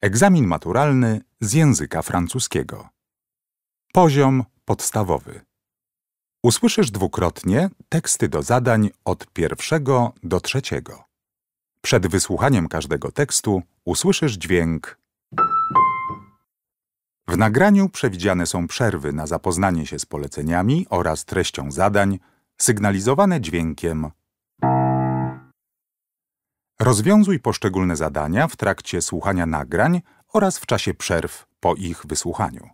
Egzamin maturalny z języka francuskiego. Poziom podstawowy. Usłyszysz dwukrotnie teksty do zadań od pierwszego do trzeciego. Przed wysłuchaniem każdego tekstu usłyszysz dźwięk. W nagraniu przewidziane są przerwy na zapoznanie się z poleceniami oraz treścią zadań, sygnalizowane dźwiękiem Rozwiązuj poszczególne zadania w trakcie słuchania nagrań oraz w czasie przerw po ich wysłuchaniu.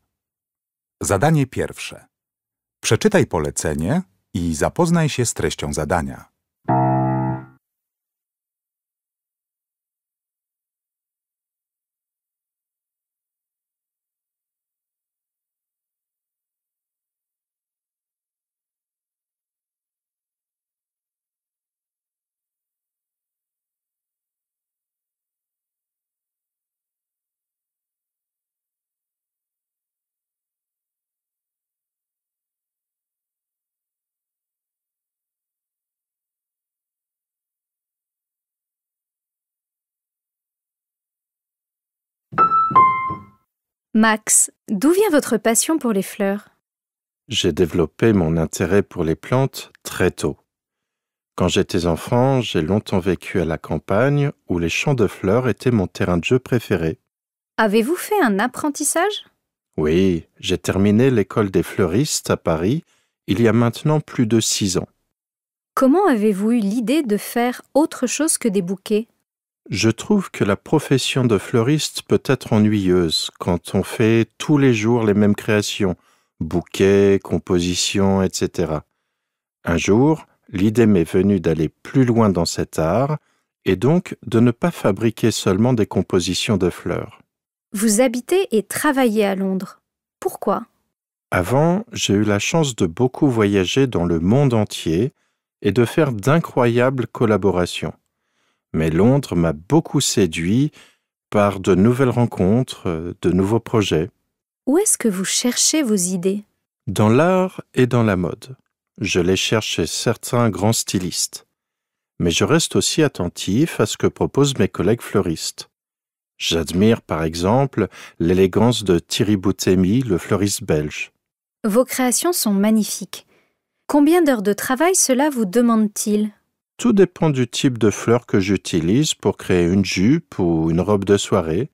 Zadanie pierwsze. Przeczytaj polecenie i zapoznaj się z treścią zadania. Max, d'où vient votre passion pour les fleurs J'ai développé mon intérêt pour les plantes très tôt. Quand j'étais enfant, j'ai longtemps vécu à la campagne où les champs de fleurs étaient mon terrain de jeu préféré. Avez-vous fait un apprentissage Oui, j'ai terminé l'école des fleuristes à Paris il y a maintenant plus de six ans. Comment avez-vous eu l'idée de faire autre chose que des bouquets je trouve que la profession de fleuriste peut être ennuyeuse quand on fait tous les jours les mêmes créations, bouquets, compositions, etc. Un jour, l'idée m'est venue d'aller plus loin dans cet art et donc de ne pas fabriquer seulement des compositions de fleurs. Vous habitez et travaillez à Londres. Pourquoi Avant, j'ai eu la chance de beaucoup voyager dans le monde entier et de faire d'incroyables collaborations mais Londres m'a beaucoup séduit par de nouvelles rencontres, euh, de nouveaux projets. Où est-ce que vous cherchez vos idées Dans l'art et dans la mode. Je les cherche chez certains grands stylistes. Mais je reste aussi attentif à ce que proposent mes collègues fleuristes. J'admire par exemple l'élégance de Thierry Boutemi, le fleuriste belge. Vos créations sont magnifiques. Combien d'heures de travail cela vous demande-t-il tout dépend du type de fleurs que j'utilise pour créer une jupe ou une robe de soirée.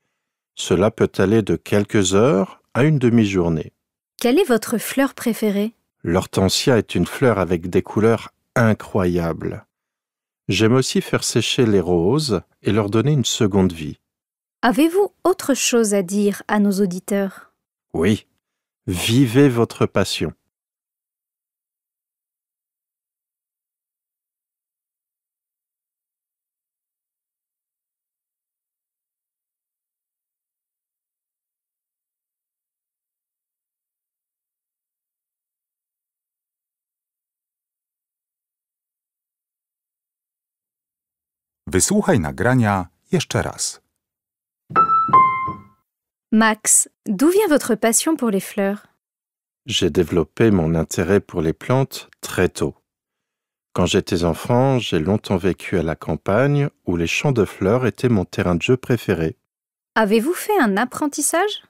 Cela peut aller de quelques heures à une demi-journée. Quelle est votre fleur préférée L'hortensia est une fleur avec des couleurs incroyables. J'aime aussi faire sécher les roses et leur donner une seconde vie. Avez-vous autre chose à dire à nos auditeurs Oui, vivez votre passion. Max, d'où vient votre passion pour les fleurs J'ai développé mon intérêt pour les plantes très tôt. Quand j'étais enfant, j'ai longtemps vécu à la campagne où les champs de fleurs étaient mon terrain de jeu préféré. Avez-vous fait un apprentissage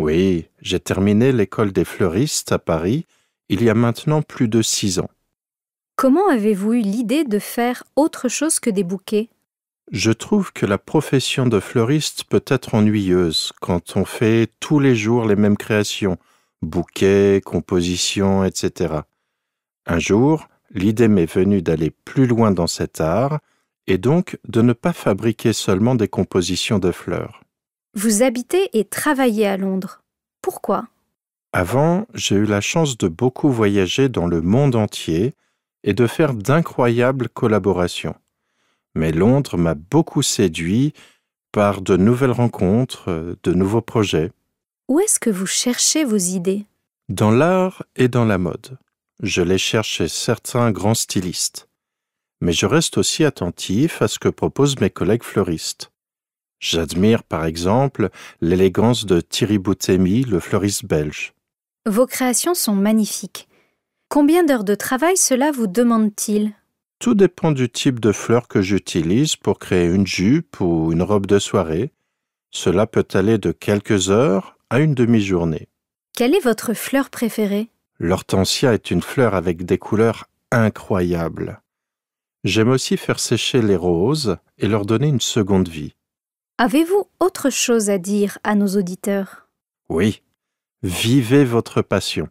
Oui, j'ai terminé l'école des fleuristes à Paris il y a maintenant plus de six ans. Comment avez-vous eu l'idée de faire autre chose que des bouquets je trouve que la profession de fleuriste peut être ennuyeuse quand on fait tous les jours les mêmes créations, bouquets, compositions, etc. Un jour, l'idée m'est venue d'aller plus loin dans cet art et donc de ne pas fabriquer seulement des compositions de fleurs. Vous habitez et travaillez à Londres. Pourquoi Avant, j'ai eu la chance de beaucoup voyager dans le monde entier et de faire d'incroyables collaborations mais Londres m'a beaucoup séduit par de nouvelles rencontres, de nouveaux projets. Où est-ce que vous cherchez vos idées Dans l'art et dans la mode. Je les cherche chez certains grands stylistes. Mais je reste aussi attentif à ce que proposent mes collègues fleuristes. J'admire par exemple l'élégance de Thierry Boutemi, le fleuriste belge. Vos créations sont magnifiques. Combien d'heures de travail cela vous demande-t-il tout dépend du type de fleurs que j'utilise pour créer une jupe ou une robe de soirée. Cela peut aller de quelques heures à une demi-journée. Quelle est votre fleur préférée L'hortensia est une fleur avec des couleurs incroyables. J'aime aussi faire sécher les roses et leur donner une seconde vie. Avez-vous autre chose à dire à nos auditeurs Oui, vivez votre passion.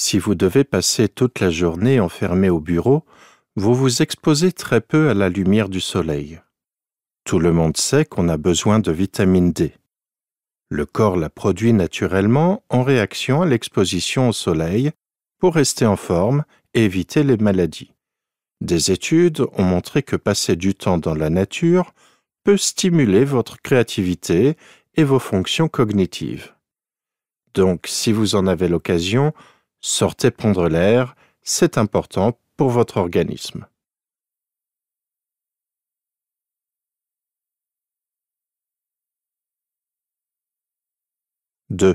Si vous devez passer toute la journée enfermé au bureau, vous vous exposez très peu à la lumière du soleil. Tout le monde sait qu'on a besoin de vitamine D. Le corps la produit naturellement en réaction à l'exposition au soleil pour rester en forme et éviter les maladies. Des études ont montré que passer du temps dans la nature peut stimuler votre créativité et vos fonctions cognitives. Donc, si vous en avez l'occasion, Sortez prendre l'air, c'est important pour votre organisme. 2.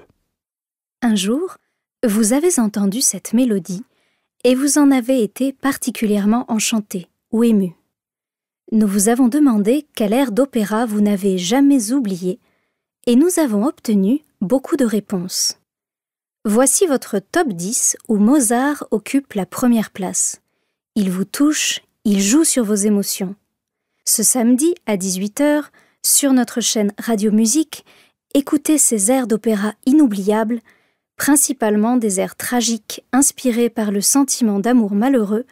Un jour, vous avez entendu cette mélodie et vous en avez été particulièrement enchanté ou ému. Nous vous avons demandé quel air d'opéra vous n'avez jamais oublié et nous avons obtenu beaucoup de réponses. Voici votre top 10 où Mozart occupe la première place. Il vous touche, il joue sur vos émotions. Ce samedi à 18h, sur notre chaîne Radio Musique, écoutez ces airs d'opéra inoubliables, principalement des airs tragiques inspirés par le sentiment d'amour malheureux,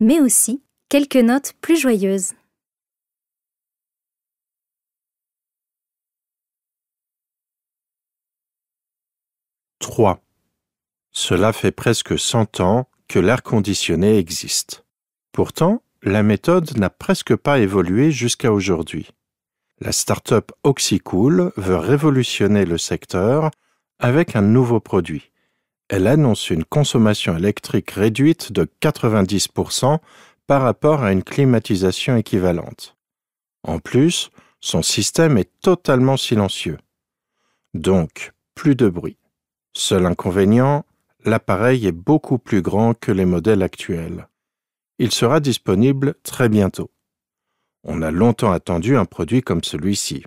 mais aussi quelques notes plus joyeuses. 3 cela fait presque 100 ans que l'air conditionné existe. Pourtant, la méthode n'a presque pas évolué jusqu'à aujourd'hui. La start-up Oxycool veut révolutionner le secteur avec un nouveau produit. Elle annonce une consommation électrique réduite de 90% par rapport à une climatisation équivalente. En plus, son système est totalement silencieux. Donc, plus de bruit. Seul inconvénient, l'appareil est beaucoup plus grand que les modèles actuels. Il sera disponible très bientôt. On a longtemps attendu un produit comme celui-ci.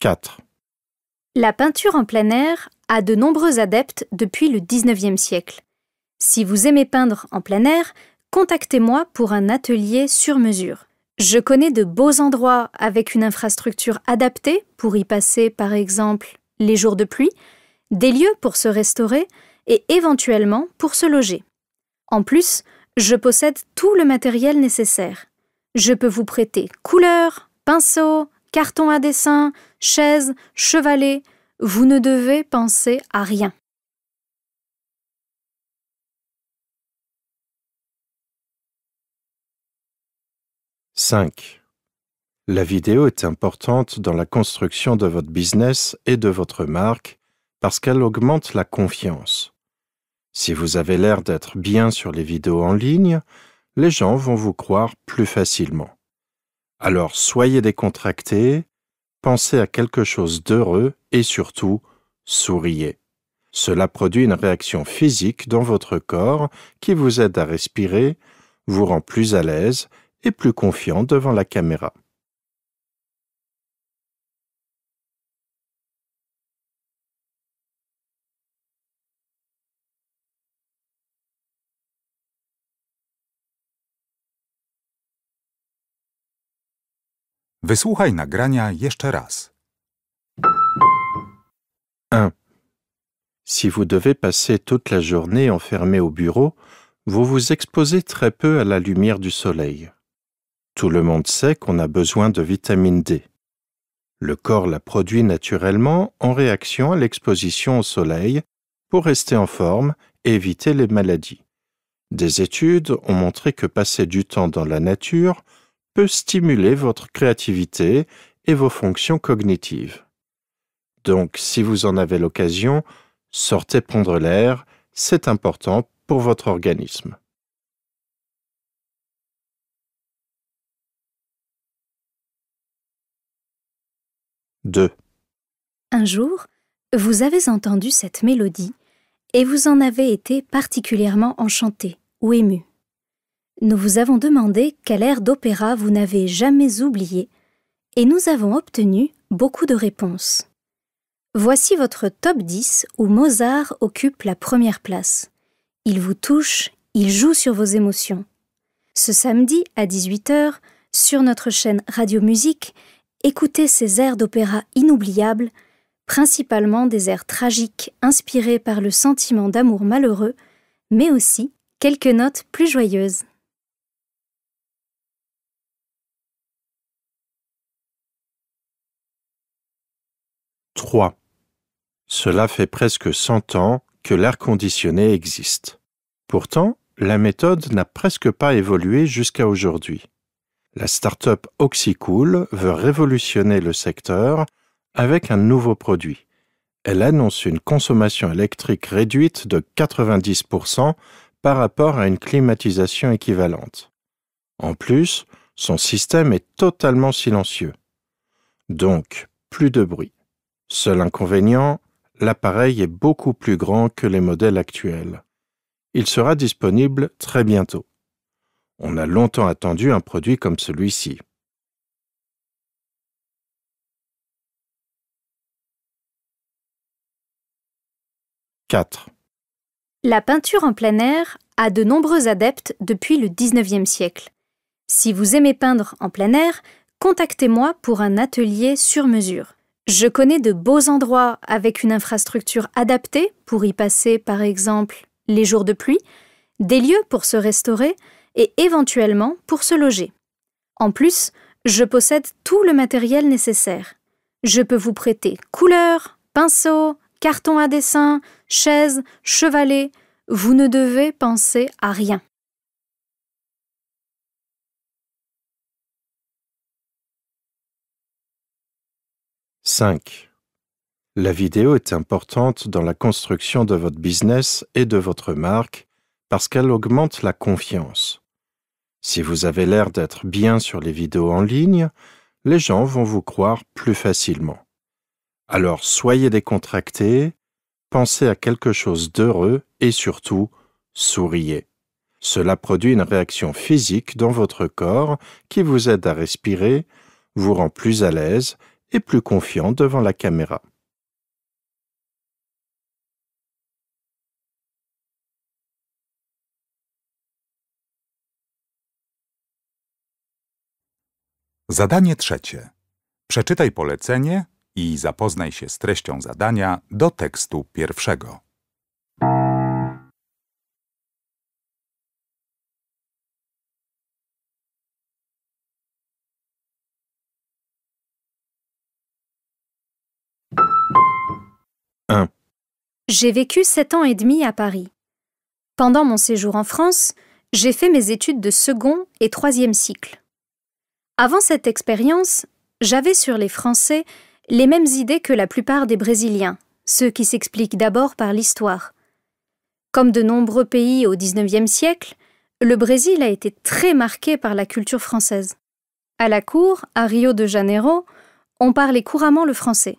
4. La peinture en plein air a de nombreux adeptes depuis le 19e siècle. Si vous aimez peindre en plein air, contactez-moi pour un atelier sur mesure. Je connais de beaux endroits avec une infrastructure adaptée pour y passer, par exemple, les jours de pluie, des lieux pour se restaurer et éventuellement pour se loger. En plus, je possède tout le matériel nécessaire. Je peux vous prêter couleurs, pinceaux, cartons à dessin, chaises, chevalets. Vous ne devez penser à rien. 5. La vidéo est importante dans la construction de votre business et de votre marque parce qu'elle augmente la confiance. Si vous avez l'air d'être bien sur les vidéos en ligne, les gens vont vous croire plus facilement. Alors soyez décontracté, pensez à quelque chose d'heureux et surtout, souriez. Cela produit une réaction physique dans votre corps qui vous aide à respirer, vous rend plus à l'aise et plus confiant devant la caméra. 1. Si vous devez passer toute la journée enfermé au bureau, vous vous exposez très peu à la lumière du soleil. Tout le monde sait qu'on a besoin de vitamine D. Le corps la produit naturellement en réaction à l'exposition au soleil pour rester en forme et éviter les maladies. Des études ont montré que passer du temps dans la nature peut stimuler votre créativité et vos fonctions cognitives. Donc si vous en avez l'occasion, sortez prendre l'air, c'est important pour votre organisme. 2. Un jour, vous avez entendu cette mélodie et vous en avez été particulièrement enchanté ou ému. Nous vous avons demandé quel air d'opéra vous n'avez jamais oublié et nous avons obtenu beaucoup de réponses. Voici votre top 10 où Mozart occupe la première place. Il vous touche, il joue sur vos émotions. Ce samedi à 18h, sur notre chaîne Radio Musique, Écoutez ces airs d'opéra inoubliables, principalement des airs tragiques inspirés par le sentiment d'amour malheureux, mais aussi quelques notes plus joyeuses. « 3. Cela fait presque 100 ans que l'air conditionné existe. Pourtant, la méthode n'a presque pas évolué jusqu'à aujourd'hui. La start-up OxyCool veut révolutionner le secteur avec un nouveau produit. Elle annonce une consommation électrique réduite de 90% par rapport à une climatisation équivalente. En plus, son système est totalement silencieux. Donc, plus de bruit. Seul inconvénient, l'appareil est beaucoup plus grand que les modèles actuels. Il sera disponible très bientôt. On a longtemps attendu un produit comme celui-ci. 4. La peinture en plein air a de nombreux adeptes depuis le 19e siècle. Si vous aimez peindre en plein air, contactez-moi pour un atelier sur mesure. Je connais de beaux endroits avec une infrastructure adaptée pour y passer par exemple les jours de pluie, des lieux pour se restaurer, et éventuellement pour se loger. En plus, je possède tout le matériel nécessaire. Je peux vous prêter couleurs, pinceaux, cartons à dessin, chaises, chevalets. Vous ne devez penser à rien. « 5. La vidéo est importante dans la construction de votre business et de votre marque parce qu'elle augmente la confiance. Si vous avez l'air d'être bien sur les vidéos en ligne, les gens vont vous croire plus facilement. Alors soyez décontracté, pensez à quelque chose d'heureux et surtout souriez. Cela produit une réaction physique dans votre corps qui vous aide à respirer, vous rend plus à l'aise et plus confiant devant la caméra. Zadanie trzecie. Przeczytaj polecenie i zapoznaj się z treścią zadania do tekstu pierwszego. J'ai vécu sept ans et demi à Paris. Pendant mon séjour en France, j'ai fait mes études de second et troisième cycle. Avant cette expérience, j'avais sur les Français les mêmes idées que la plupart des Brésiliens, ce qui s'explique d'abord par l'histoire. Comme de nombreux pays au XIXe siècle, le Brésil a été très marqué par la culture française. À la cour, à Rio de Janeiro, on parlait couramment le français.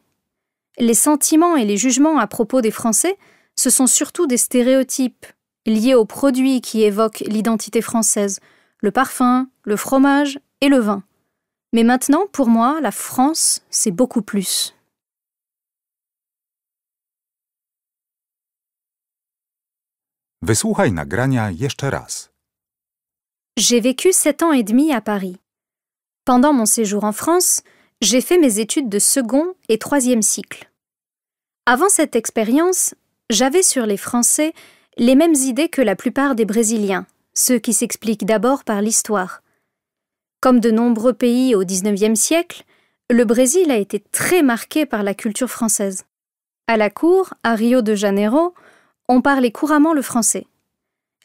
Les sentiments et les jugements à propos des Français, ce sont surtout des stéréotypes liés aux produits qui évoquent l'identité française, le parfum, le fromage, et le vin. Mais maintenant, pour moi, la France, c'est beaucoup plus. J'ai vécu sept ans et demi à Paris. Pendant mon séjour en France, j'ai fait mes études de second et troisième cycle. Avant cette expérience, j'avais sur les Français les mêmes idées que la plupart des Brésiliens, ceux qui s'expliquent d'abord par l'histoire. Comme de nombreux pays au XIXe siècle, le Brésil a été très marqué par la culture française. À la cour, à Rio de Janeiro, on parlait couramment le français.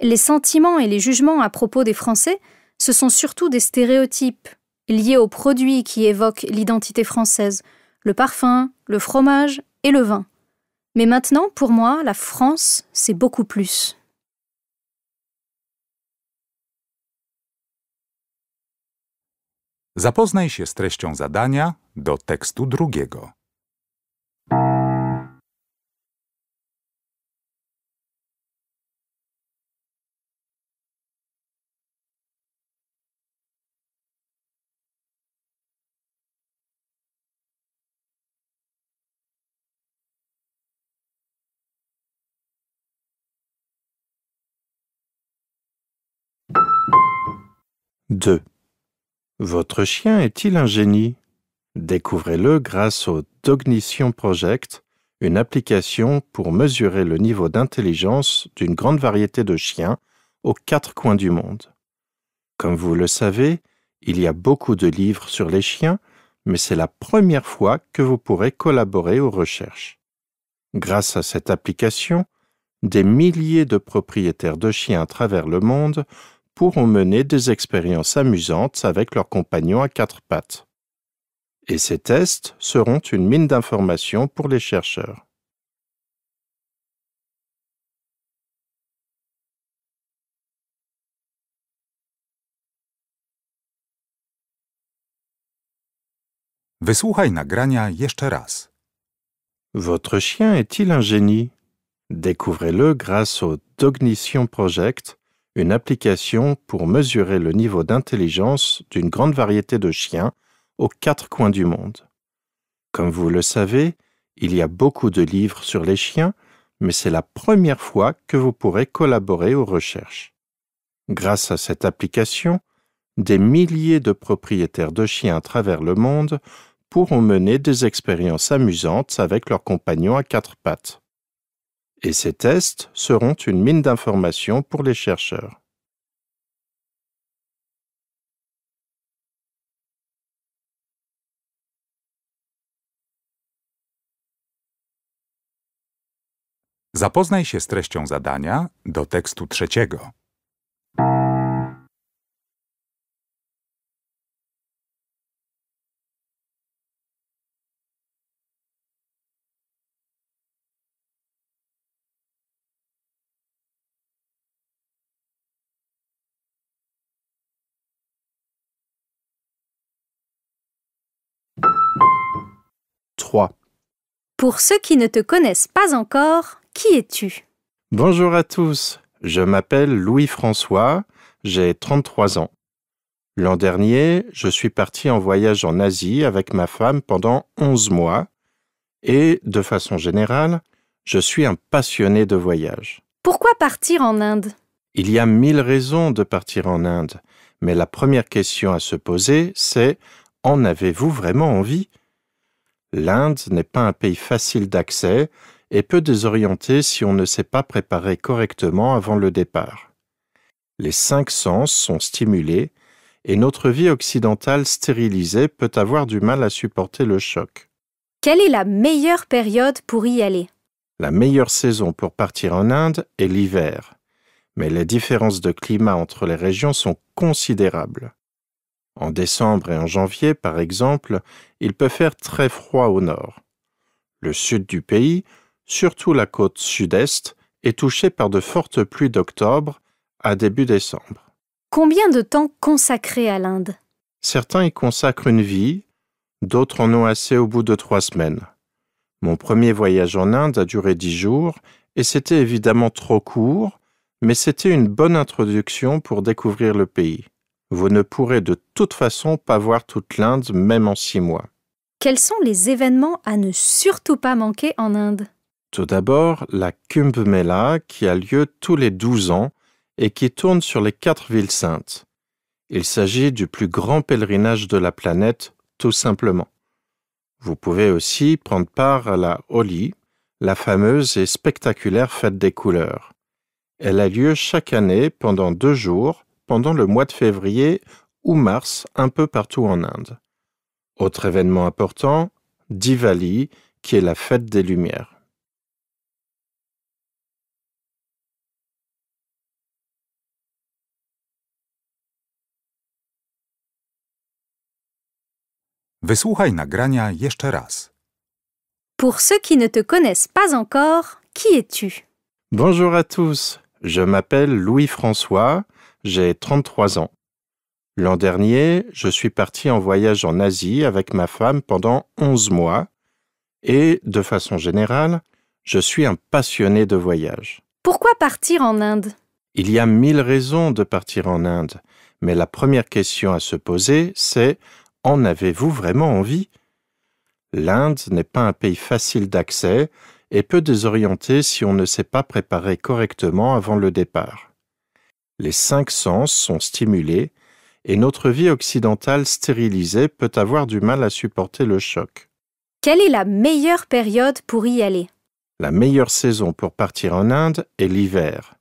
Les sentiments et les jugements à propos des Français, ce sont surtout des stéréotypes liés aux produits qui évoquent l'identité française, le parfum, le fromage et le vin. Mais maintenant, pour moi, la France, c'est beaucoup plus. Zapoznaj się z treścią zadania do tekstu drugiego. Deux. Votre chien est-il un génie Découvrez-le grâce au Dognition Project, une application pour mesurer le niveau d'intelligence d'une grande variété de chiens aux quatre coins du monde. Comme vous le savez, il y a beaucoup de livres sur les chiens, mais c'est la première fois que vous pourrez collaborer aux recherches. Grâce à cette application, des milliers de propriétaires de chiens à travers le monde pourront mener des expériences amusantes avec leurs compagnons à quatre pattes. Et ces tests seront une mine d'informations pour les chercheurs. Wysłuchaj nagrania jeszcze raz. Votre chien est-il un génie Découvrez-le grâce au Dognition Project, une application pour mesurer le niveau d'intelligence d'une grande variété de chiens aux quatre coins du monde. Comme vous le savez, il y a beaucoup de livres sur les chiens, mais c'est la première fois que vous pourrez collaborer aux recherches. Grâce à cette application, des milliers de propriétaires de chiens à travers le monde pourront mener des expériences amusantes avec leurs compagnons à quatre pattes et ces tests seront une mine d'informations pour les chercheurs. Zapoznaj się z treścią zadania do tekstu Pour ceux qui ne te connaissent pas encore, qui es-tu Bonjour à tous, je m'appelle Louis-François, j'ai 33 ans. L'an dernier, je suis parti en voyage en Asie avec ma femme pendant 11 mois et, de façon générale, je suis un passionné de voyage. Pourquoi partir en Inde Il y a mille raisons de partir en Inde, mais la première question à se poser, c'est en avez-vous vraiment envie L'Inde n'est pas un pays facile d'accès et peut désorienter si on ne s'est pas préparé correctement avant le départ. Les cinq sens sont stimulés et notre vie occidentale stérilisée peut avoir du mal à supporter le choc. Quelle est la meilleure période pour y aller La meilleure saison pour partir en Inde est l'hiver, mais les différences de climat entre les régions sont considérables. En décembre et en janvier, par exemple, il peut faire très froid au nord. Le sud du pays, surtout la côte sud-est, est touché par de fortes pluies d'octobre à début décembre. Combien de temps consacré à l'Inde Certains y consacrent une vie, d'autres en ont assez au bout de trois semaines. Mon premier voyage en Inde a duré dix jours, et c'était évidemment trop court, mais c'était une bonne introduction pour découvrir le pays vous ne pourrez de toute façon pas voir toute l'Inde, même en six mois. Quels sont les événements à ne surtout pas manquer en Inde Tout d'abord, la Kumbh Mela qui a lieu tous les 12 ans et qui tourne sur les quatre villes saintes. Il s'agit du plus grand pèlerinage de la planète, tout simplement. Vous pouvez aussi prendre part à la Holi, la fameuse et spectaculaire fête des couleurs. Elle a lieu chaque année pendant deux jours pendant le mois de février ou mars un peu partout en Inde. Autre événement important, Diwali, qui est la fête des Lumières. nagrania jeszcze raz. Pour ceux qui ne te connaissent pas encore, qui es-tu Bonjour à tous, je m'appelle Louis-François, j'ai 33 ans. L'an dernier, je suis parti en voyage en Asie avec ma femme pendant 11 mois et, de façon générale, je suis un passionné de voyage. Pourquoi partir en Inde Il y a mille raisons de partir en Inde, mais la première question à se poser, c'est en avez-vous vraiment envie L'Inde n'est pas un pays facile d'accès et peut désorienter si on ne s'est pas préparé correctement avant le départ les cinq sens sont stimulés et notre vie occidentale stérilisée peut avoir du mal à supporter le choc. Quelle est la meilleure période pour y aller La meilleure saison pour partir en Inde est l'hiver,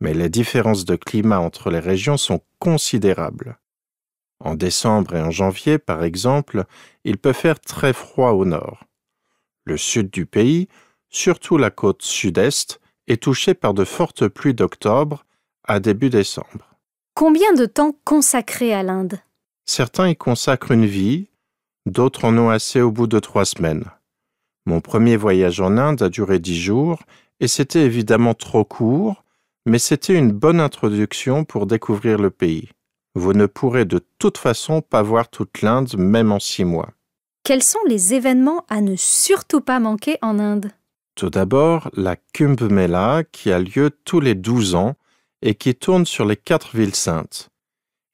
mais les différences de climat entre les régions sont considérables. En décembre et en janvier, par exemple, il peut faire très froid au nord. Le sud du pays, surtout la côte sud-est, est touché par de fortes pluies d'octobre à début décembre. Combien de temps consacré à l'Inde Certains y consacrent une vie, d'autres en ont assez au bout de trois semaines. Mon premier voyage en Inde a duré dix jours, et c'était évidemment trop court, mais c'était une bonne introduction pour découvrir le pays. Vous ne pourrez de toute façon pas voir toute l'Inde même en six mois. Quels sont les événements à ne surtout pas manquer en Inde Tout d'abord, la Kumbh Mela qui a lieu tous les douze ans et qui tourne sur les quatre villes saintes.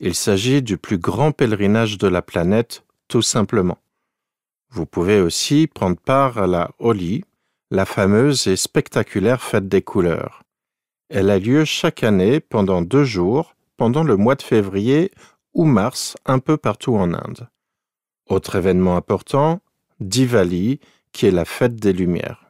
Il s'agit du plus grand pèlerinage de la planète, tout simplement. Vous pouvez aussi prendre part à la Holi, la fameuse et spectaculaire fête des couleurs. Elle a lieu chaque année pendant deux jours, pendant le mois de février ou mars, un peu partout en Inde. Autre événement important, Diwali, qui est la fête des Lumières.